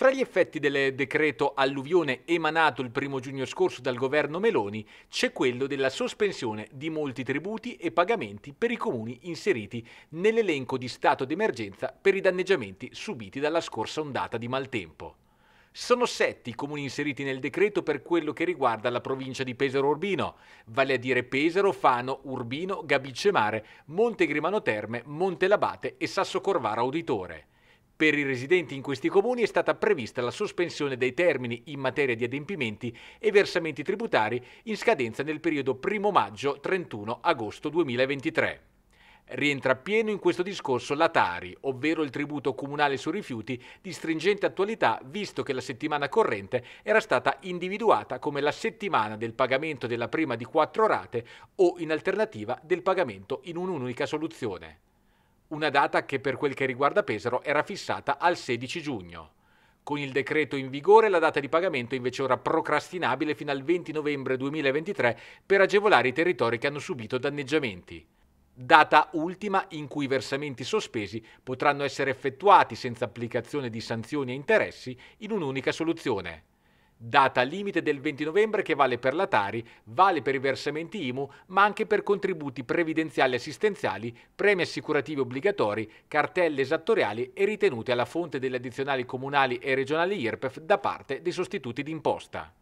Fra gli effetti del decreto alluvione emanato il primo giugno scorso dal governo Meloni c'è quello della sospensione di molti tributi e pagamenti per i comuni inseriti nell'elenco di stato d'emergenza per i danneggiamenti subiti dalla scorsa ondata di maltempo. Sono sette i comuni inseriti nel decreto per quello che riguarda la provincia di Pesaro Urbino, vale a dire Pesaro, Fano, Urbino, Gabicemare, Grimano Terme, Monte Labate e Sasso Sassocorvara Auditore. Per i residenti in questi comuni è stata prevista la sospensione dei termini in materia di adempimenti e versamenti tributari in scadenza nel periodo 1 maggio-31 agosto 2023. Rientra pieno in questo discorso la Tari, ovvero il tributo comunale su rifiuti di stringente attualità visto che la settimana corrente era stata individuata come la settimana del pagamento della prima di quattro rate o in alternativa del pagamento in un'unica soluzione una data che per quel che riguarda Pesaro era fissata al 16 giugno. Con il decreto in vigore la data di pagamento è invece ora procrastinabile fino al 20 novembre 2023 per agevolare i territori che hanno subito danneggiamenti. Data ultima in cui i versamenti sospesi potranno essere effettuati senza applicazione di sanzioni e interessi in un'unica soluzione data limite del 20 novembre che vale per l'Atari, vale per i versamenti IMU, ma anche per contributi previdenziali assistenziali, premi assicurativi obbligatori, cartelle esattoriali e ritenute alla fonte delle addizionali comunali e regionali IRPEF da parte dei sostituti d'imposta.